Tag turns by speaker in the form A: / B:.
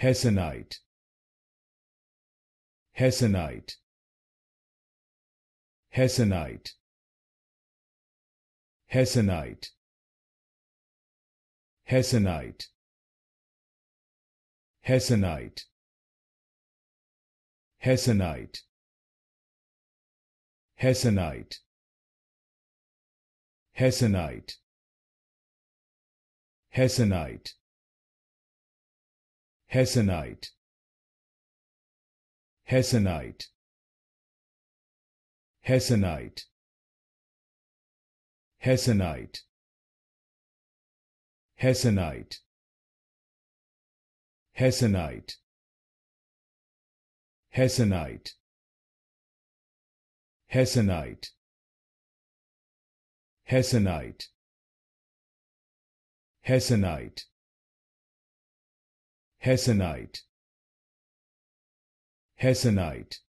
A: Hessenite Hessenite Hessenite Hessenite Hessenite Hessenite Hessenite Hessenite Hessenite Hessenite Hessenite Hessenite Hessenite Hessenite Hessenite Hessenite Hessenite Hessenite Hessenite Hessenite Hessenite Hessenite